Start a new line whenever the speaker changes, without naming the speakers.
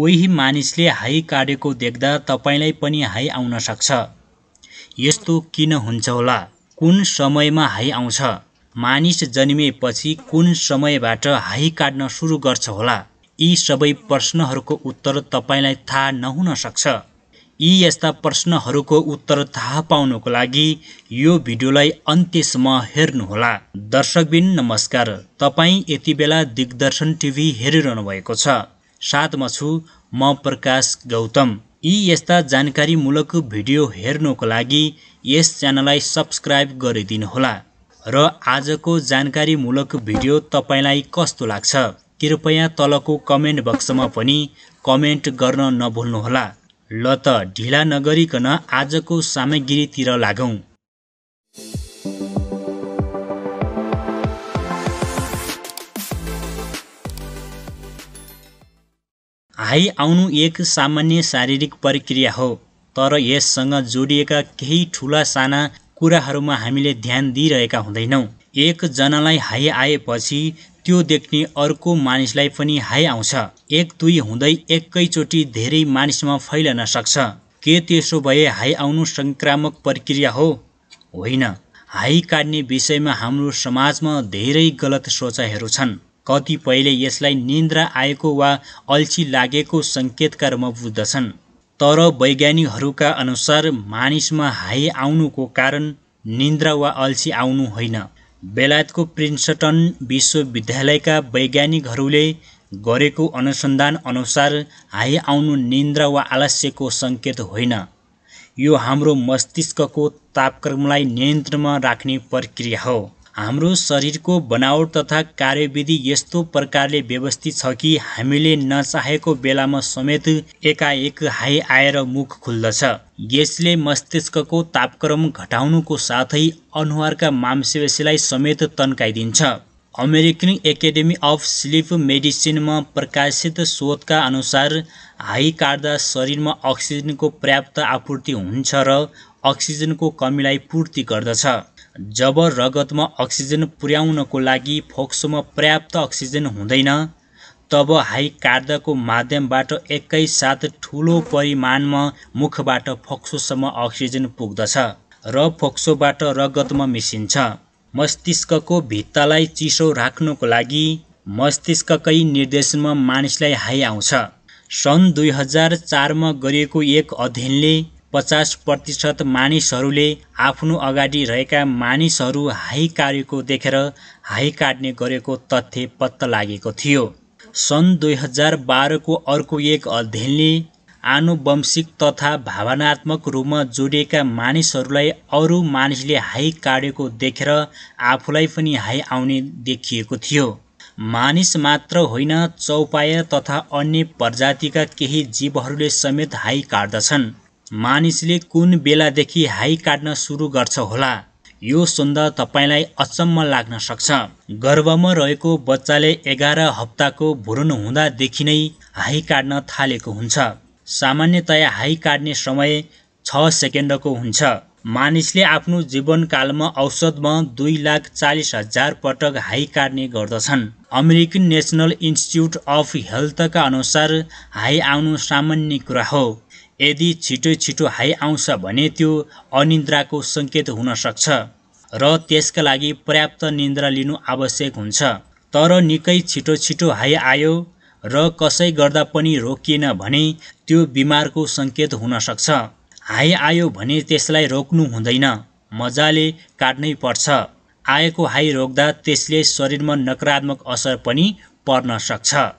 कोही मानिसले हाई काटेको देख्दा तपाईँलाई पनि हाई आउन सक्छ यस्तो किन हुन्छ होला कुन समयमा हाई आउँछ मानिस जन्मिएपछि कुन समयबाट हाई काट्न सुरु गर्छ होला यी सबै प्रश्नहरूको उत्तर तपाईँलाई थाहा नहुन सक्छ यी यस्ता प्रश्नहरूको उत्तर थाहा पाउनको लागि यो भिडियोलाई अन्त्यसम्म हेर्नुहोला दर्शकबिन नमस्कार तपाईँ यति बेला दिग्दर्शन टिभी हेरिरहनु भएको छ साथमा छु म प्रकाश गौतम यी यस्ता जानकारीमूलक भिडियो हेर्नको लागि यस च्यानललाई सब्सक्राइब गरिदिनुहोला र आजको जानकारीमूलक भिडियो तपाईँलाई कस्तो लाग्छ कृपया तलको कमेन्ट बक्समा पनि कमेन्ट गर्न नभुल्नुहोला ल त ढिला नगरिकन आजको सामग्रीतिर लागौँ हाई आउनु एक सामान्य शारीरिक प्रक्रिया हो तर यससँग जोडिएका केही ठुला साना कुराहरूमा हामीले ध्यान दिइरहेका हुँदैनौँ एकजनालाई हाई आएपछि त्यो देख्ने अर्को मानिसलाई पनि हाई आउँछ एक दुई हुँदै एकैचोटि धेरै मानिसमा फैलन सक्छ के त्यसो भए हाई आउनु सङ्क्रामक प्रक्रिया हो होइन हाई काट्ने विषयमा हाम्रो समाजमा धेरै गलत सोचाइहरू छन् कतिपयले यसलाई निन्द्रा आएको वा अल्छी लागेको सङ्केतका रूपमा बुझ्दछन् तर वैज्ञानिकहरूका अनुसार मानिसमा हाई आउनुको कारण निन्द्रा वा अल्छी आउनु होइन बेलायतको प्रिन्सटन विश्वविद्यालयका वैज्ञानिकहरूले गरेको अनुसन्धान अनुसार हाई आउनु निन्द्रा वा आलस्यको सङ्केत होइन यो हाम्रो मस्तिष्कको तापक्रमलाई नियन्त्रणमा राख्ने प्रक्रिया हो हाम्रो शरीरको बनावट तथा कार्यविधि यस्तो प्रकारले व्यवस्थित छ कि हामीले नचाहेको बेलामा समेत एकाएक हाई आएर मुख खुल्दछ यसले मस्तिष्कको तापक्रम घटाउनुको साथै अनुहारका मांसपेशीलाई समेत तन्काइदिन्छ अमेरिकन एकाडेमी अफ स्लिप मेडिसिनमा प्रकाशित स्रोतका अनुसार हाई काट्दा शरीरमा अक्सिजनको पर्याप्त आपूर्ति हुन्छ र अक्सिजनको कमीलाई पूर्ति गर्दछ जब रगतमा अक्सिजन पुर्याउनको लागि फोक्सोमा पर्याप्त अक्सिजन हुँदैन तब हाई कार्दको माध्यमबाट एकैसाथ ठुलो परिमाणमा मुखबाट फोक्सोसम्म अक्सिजन पुग्दछ र फोक्सोबाट रगतमा मिसिन्छ मस्तिष्कको भित्तालाई चिसो राख्नको लागि मस्तिष्ककै निर्देशनमा मानिसलाई हाई आउँछ सन् दुई हजार चारमा गरिएको एक अध्ययनले पचास प्रतिशत मानिसहरूले आफ्नो अगाडि रहेका मानिसहरू हाई कार्यको देखेर हाई काट्ने गरेको तथ्य पत्ता लागेको थियो सन् दुई हजार बाह्रको अर्को एक अध्ययनले आनुवंशिक तथा भावनात्मक रूपमा जोडिएका मानिसहरूलाई अरू मानिसले हाई काटेको देखेर आफूलाई पनि हाई आउने देखिएको थियो मानिस मात्र होइन चौपाया तथा अन्य प्रजातिका केही जीवहरूले समेत हाई काट्दछन् मानिसले कुन बेलादेखि हाई काट्न सुरु गर्छ होला यो सुन्दा तपाईँलाई अचम्म लाग्न सक्छ गर्भमा रहेको बच्चाले एघार हप्ताको भुरुन हुँदादेखि नै हाई काट्न थालेको हुन्छ सामान्यतया हाई काट्ने समय छ सेकेन्डको हुन्छ मानिसले आफ्नो जीवनकालमा औषधमा दुई लाख चालिस हजार पटक हाई काट्ने गर्दछन् अमेरिकन नेसनल इन्स्टिच्युट अफ हेल्थका अनुसार हाई आउनु सामान्य कुरा हो यदि छिटो छिटो हाई आउँछ भने त्यो अनिद्राको सङ्केत हुनसक्छ र त्यसका लागि पर्याप्त निन्द्रा लिनु आवश्यक हुन्छ तर निकै छिटो छिटो हाई आयो र कसै गर्दा पनि रोकिएन भने त्यो बिमारको सङ्केत हुनसक्छ हाई आयो भने त्यसलाई रोक्नु हुँदैन मजाले काट्नै पर्छ आएको हाई रोक्दा त्यसले शरीरमा नकारात्मक असर पनि पर्न सक्छ